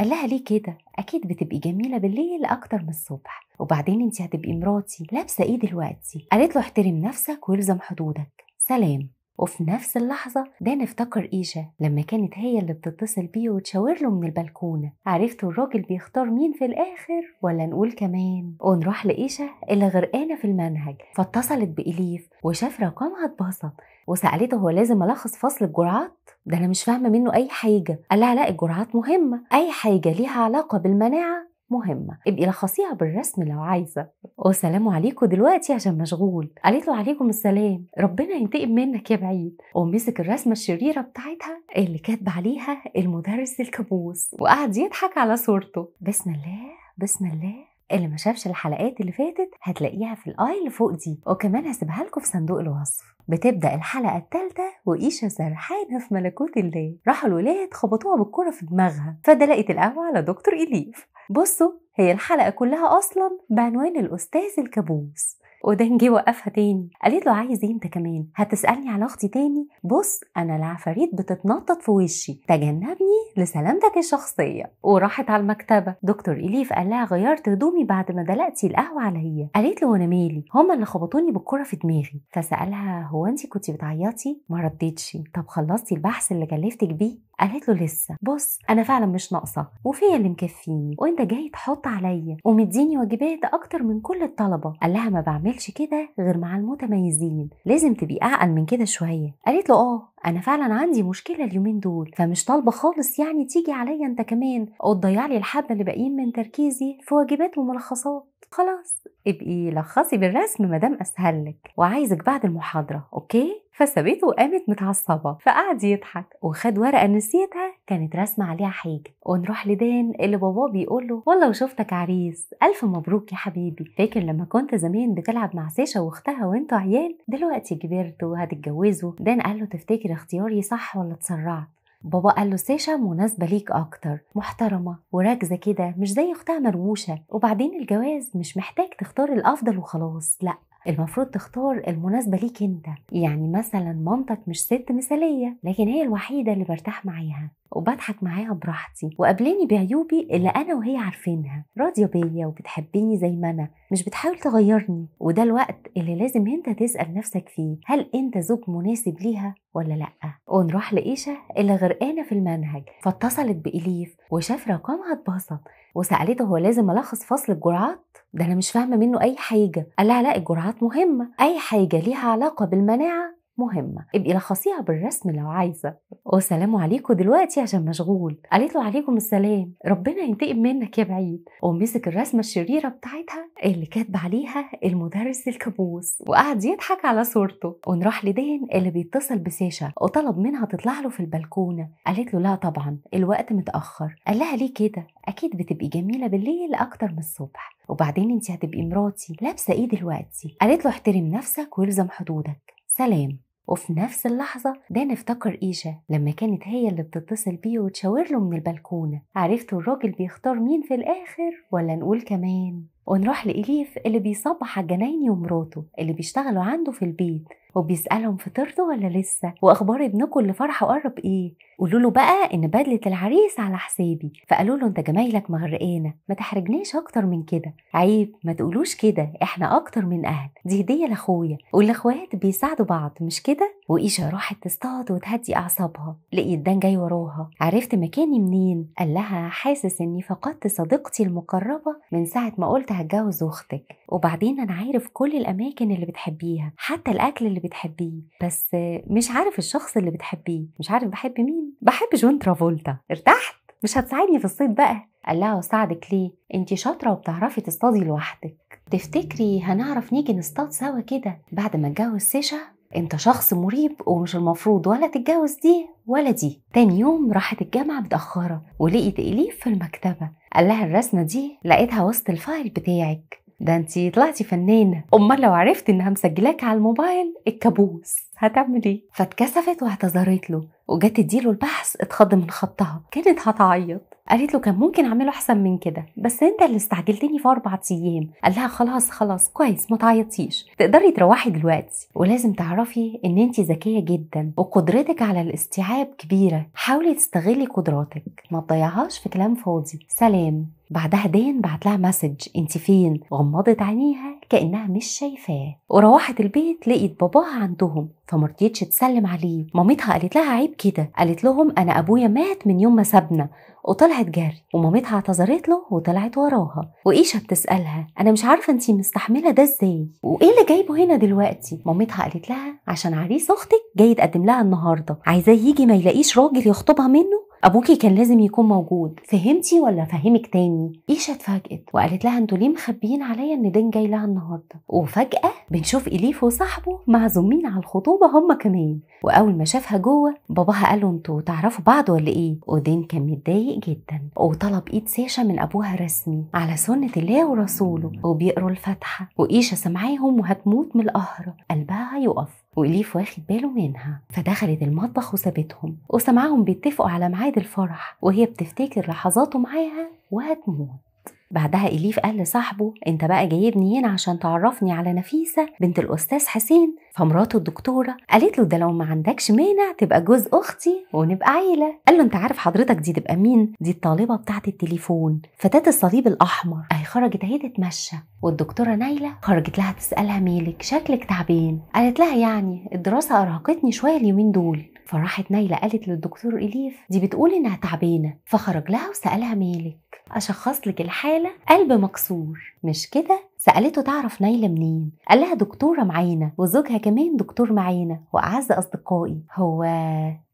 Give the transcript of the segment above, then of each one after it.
قال لها ليه كده اكيد بتبقي جميله بالليل اكتر من الصبح وبعدين انت هتبقي مراتي لابسه ايه دلوقتي قالت له احترم نفسك والزم حدودك سلام وفي نفس اللحظة دان افتكر إيشا لما كانت هي اللي بتتصل بيه وتشاور له من البلكونة عرفتوا الراجل بيختار مين في الآخر ولا نقول كمان ونروح لإيشا اللي غرقانة في المنهج فاتصلت بإليف وشاف رقمها اتبسط وسألته هو لازم ألخص فصل الجرعات ده أنا مش فاهمة منه أي حاجة قال لها لا الجرعات مهمة أي حاجة ليها علاقة بالمناعة مهمة ابقي لخصيها بالرسم لو عايزة وسلام عليكم دلوقتي عشان مشغول قالت له عليكم السلام ربنا ينتقم منك يا بعيد ومسك الرسمة الشريرة بتاعتها اللي كاتب عليها المدرس الكابوس وقعد يضحك على صورته بسم الله بسم الله اللي ما شافش الحلقات اللي فاتت هتلاقيها في الاي اللي فوق دي وكمان هسيبها لكم في صندوق الوصف بتبدا الحلقه الثالثه وايشا سرحانه في ملكوت الله راحوا الولاد خبطوها بالكره في دماغها فدلقت القهوه على دكتور اليف بصوا هي الحلقه كلها اصلا بعنوان الاستاذ الكابوس ودان جه وقفها تاني قالت له عايز ايه انت كمان هتسالني على اختي تاني بص انا العفاريت بتتنطط في وشي تجنبني لسلامتك الشخصيه وراحت على المكتبه دكتور اليف قال لها غيرت هدومي بعد ما دلقتي القهوه عليا قالت له وانا مالي هما اللي خبطوني بالكره في دماغي فسالها هو انت كنت بتعيطي ما ردتش طب خلصتي البحث اللي كلفتك بيه قالت له لسه بص انا فعلا مش ناقصه وفي اللي مكفيني وانت جاي تحط عليا ومديني واجبات اكتر من كل الطلبه قال لها ما بعمل تعملش كده غير مع المتميزين لازم تبقي اعقل من كده شويه قالت له اه انا فعلا عندي مشكله اليومين دول فمش طالبه خالص يعني تيجي عليا انت كمان او لي الحبه اللي باقيين من تركيزي في واجبات وملخصات خلاص ابقي لخصي بالرسم ما دام اسهل لك وعايزك بعد المحاضره اوكي فسابته وقامت متعصبة فقعد يضحك وخد ورقة نسيتها كانت رسمة عليها حاجة ونروح لدان اللي باباه بيقول له والله وشفتك عريس ألف مبروك يا حبيبي فاكر لما كنت زمان بتلعب مع سيشا واختها وانتوا عيال دلوقتي كبرتوا وهتتجوزوا دان قال له تفتكر اختياري صح ولا اتسرعت بابا قال له ساشا مناسبة ليك أكتر محترمة وراكزة كده مش زي أختها مرموشة وبعدين الجواز مش محتاج تختار الأفضل وخلاص لأ المفروض تختار المناسبه ليك انت يعني مثلا مامتك مش ست مثاليه لكن هي الوحيده اللي برتاح معاها وبضحك معاها براحتي وقابلاني بعيوبي اللي انا وهي عارفينها راضيه بيا وبتحبني زي ما انا مش بتحاول تغيرني وده الوقت اللي لازم انت تسال نفسك فيه هل انت زوج مناسب ليها ولا لا ونروح لإيشا اللي غرقانه في المنهج فاتصلت بإليف وشاف رقمها اتبسط وسألته هو لازم ألخص فصل الجرعات ده انا مش فاهمه منه اي حاجه قال لها لا الجرعات مهمه اي حاجه ليها علاقه بالمناعه مهمة ابقي لخصيها بالرسم لو عايزة وسلام عليكم دلوقتي عشان مشغول قالت له عليكم السلام ربنا ينتقم منك يا بعيد ومسك الرسمة الشريرة بتاعتها اللي كاتب عليها المدرس الكابوس وقعد يضحك على صورته ونروح لدين اللي بيتصل بساشا وطلب منها تطلع له في البلكونه قالت له لا طبعا الوقت متاخر قال لها ليه كده اكيد بتبقي جميله بالليل اكتر من الصبح وبعدين انت هتبقي مراتي لابسه ايه دلوقتي قالت له احترم نفسك والزم حدودك سلام وفي نفس اللحظة دان افتكر إيشا لما كانت هي اللي بتتصل بيه وتشاور له من البلكونة عرفتوا الراجل بيختار مين في الآخر ولا نقول كمان ونروح لإليف اللي بيصبح على جنايني ومراته اللي بيشتغلوا عنده في البيت وبيسألهم فطرتوا ولا لسه وأخبار ابنكم اللي فرحه قرب إيه قولوا له بقى إن بدلة العريس على حسابي فقالوا له أنت جمايلك مغرقانا ما تحرجناش أكتر من كده عيب ما تقولوش كده إحنا أكتر من أهل دي هدية لأخويا والأخوات بيساعدوا بعض مش كده وإيشا راحت تصطاد وتهدي أعصابها لقيت دان جاي وراها عرفت مكاني منين قال لها حاسس إني فقدت صديقتي المقربة من ساعة ما قلت هتجوز أختك وبعدين أنا عارف كل الأماكن اللي بتحبيها حتى الأكل اللي اللي بتحبيه بس مش عارف الشخص اللي بتحبيه مش عارف بحب مين بحب جون ترافولتا ارتحت مش هتساعدني في الصيد بقى قال لها اساعدك ليه انت شاطره وبتعرفي تصطادي لوحدك تفتكري هنعرف نيجي نصطاد سوا كده بعد ما اتجوز سيشا انت شخص مريب ومش المفروض ولا تتجوز دي ولا دي تاني يوم راحت الجامعة متأخرة ولقيت إليف في المكتبة قال لها الرسمة دي لقيتها وسط الفايل بتاعك ده انت طلعتي فنانه امال لو عرفت انها مسجلاك على الموبايل الكابوس هتعمل ايه فاتكسفت واعتذرت له وجت تديله البحث اتخض من خطها كانت هتعيط قالت له كان ممكن اعمله احسن من كده بس انت اللي استعجلتني في اربع ايام قال لها خلاص خلاص كويس ما تعيطيش تقدري تروحي دلوقتي ولازم تعرفي ان انت ذكيه جدا وقدرتك على الاستيعاب كبيره حاولي تستغلي قدراتك ما تضيعهاش في كلام فاضي سلام بعدها دان بعت لها مسج انت فين غمضت عينيها كانها مش شايفاه وروحت البيت لقيت باباها عندهم فمرضيتش تسلم عليه مامتها قالت لها عيب كده قالت لهم انا ابويا مات من يوم ما سابنا وطلعت جري ومامتها اعتذرت له وطلعت وراها وإيشا بتسألها أنا مش عارفة أنتي مستحملة ده إزاي وإيه اللي جايبه هنا دلوقتي مامتها قالت لها عشان عريس أختك جاي يتقدم لها النهاردة عايزاه يجي ما يلاقيش راجل يخطبها منه ابوكي كان لازم يكون موجود فهمتي ولا فهمك تاني ايشا اتفاجئت وقالت لها انتوا ليه مخبيين عليا ان دين جاي لها النهارده وفجاه بنشوف اليف وصاحبه معزومين على الخطوبه هما كمان واول ما شافها جوه باباها قال له انتوا تعرفوا بعض ولا ايه ودين كان متضايق جدا وطلب ايد ساشا من ابوها رسمي على سنه الله ورسوله وبيقروا الفاتحه وايشا سمعاهم وهتموت من القهر قلبها يقف وإليف واخد باله منها فدخلت المطبخ وسابتهم وسمعهم بيتفقوا على ميعاد الفرح وهي بتفتكر لحظاته معاها وهتموت بعدها إليف قال لصاحبه أنت بقى جايبني هنا عشان تعرفني على نفيسة بنت الأستاذ حسين فمراته الدكتورة قالت له ده لو ما عندكش مانع تبقى جوز أختي ونبقى عيلة قال له أنت عارف حضرتك دي تبقى مين دي الطالبة بتاعة التليفون فتاة الصليب الأحمر أهي خرجت أهي تتمشى والدكتورة نايلة خرجت لها تسألها مالك شكلك تعبان قالت لها يعني الدراسة أرهقتني شوية اليومين دول فراحت نايلة قالت للدكتور إليف دي بتقول إنها تعبانة فخرج لها وسألها مالك أشخص لك الحالة قلب مكسور مش كده سألته تعرف نايلة منين قال لها دكتورة معانا وزوجها كمان دكتور معانا وأعز أصدقائي هو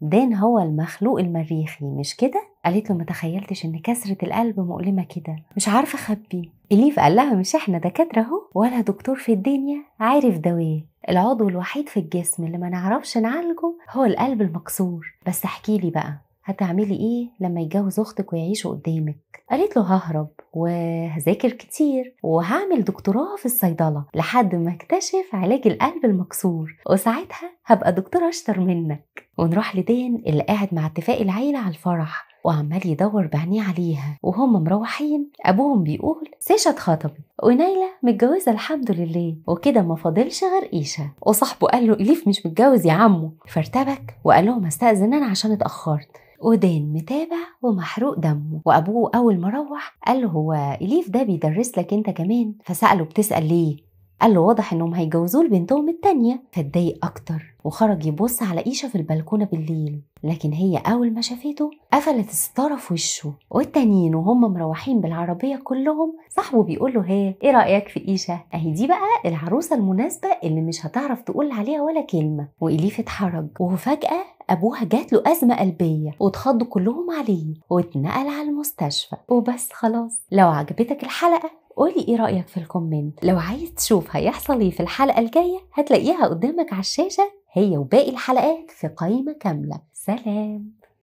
دان هو المخلوق المريخي مش كده قالت له ما تخيلتش ان كسرة القلب مؤلمة كده مش عارفة اخبي إليف قال لها مش احنا دكاترة اهو ولا دكتور في الدنيا عارف دواه العضو الوحيد في الجسم اللي ما نعرفش نعالجه هو القلب المكسور بس احكي لي بقى هتعملي ايه لما يتجوز اختك ويعيشوا قدامك قالت له ههرب وهذاكر كتير وهعمل دكتوراه في الصيدله لحد ما اكتشف علاج القلب المكسور وساعتها هبقى دكتوره اشطر منك ونروح لدان اللي قاعد مع اتفاق العيلة على الفرح وعمال يدور بعينيه عليها وهم مروحين ابوهم بيقول سيشا اتخطبت ونايلة متجوزة الحمد لله وكده ما فاضلش غير إيشا وصاحبه قال له إليف مش متجوز يا عمو فارتبك وقال لهم استأذن أنا عشان اتأخرت ودان متابع ومحروق دمه وابوه اول ما روح قال له هو اليف ده بيدرس لك انت كمان فساله بتسال ليه قال له واضح انهم هيجوزوه لبنتهم التانية فاتضايق اكتر وخرج يبص على ايشا في البلكونة بالليل لكن هي اول ما شافته قفلت الستارة في وشه والتانيين وهم مروحين بالعربية كلهم صاحبه بيقول له هي ايه رأيك في ايشا اهي دي بقى العروسة المناسبة اللي مش هتعرف تقول عليها ولا كلمة وإليف اتحرج وفجأة ابوها جات له ازمه قلبيه واتخضوا كلهم عليه واتنقل على المستشفى وبس خلاص لو عجبتك الحلقه قولي ايه رايك في الكومنت لو عايز تشوف هيحصل ايه في الحلقه الجايه هتلاقيها قدامك على الشاشه هي وباقي الحلقات في قائمه كامله سلام